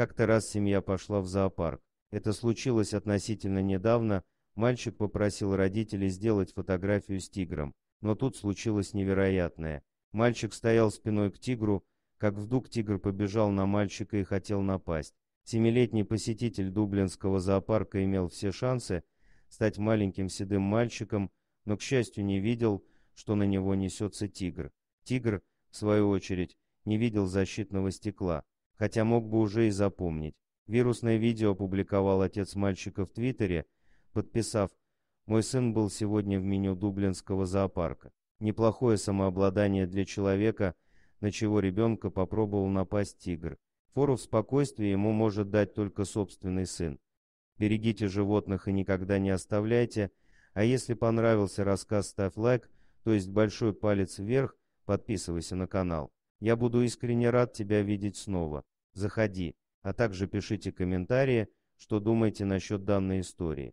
Как-то раз семья пошла в зоопарк. Это случилось относительно недавно. Мальчик попросил родителей сделать фотографию с тигром. Но тут случилось невероятное. Мальчик стоял спиной к тигру, как вдруг тигр побежал на мальчика и хотел напасть. Семилетний посетитель дублинского зоопарка имел все шансы стать маленьким седым мальчиком, но, к счастью, не видел, что на него несется тигр. Тигр, в свою очередь, не видел защитного стекла хотя мог бы уже и запомнить. Вирусное видео опубликовал отец мальчика в Твиттере, подписав «Мой сын был сегодня в меню Дублинского зоопарка». Неплохое самообладание для человека, на чего ребенка попробовал напасть тигр. Фору в спокойствии ему может дать только собственный сын. Берегите животных и никогда не оставляйте. А если понравился рассказ, ставь лайк, то есть большой палец вверх, подписывайся на канал. Я буду искренне рад тебя видеть снова. Заходи, а также пишите комментарии, что думаете насчет данной истории.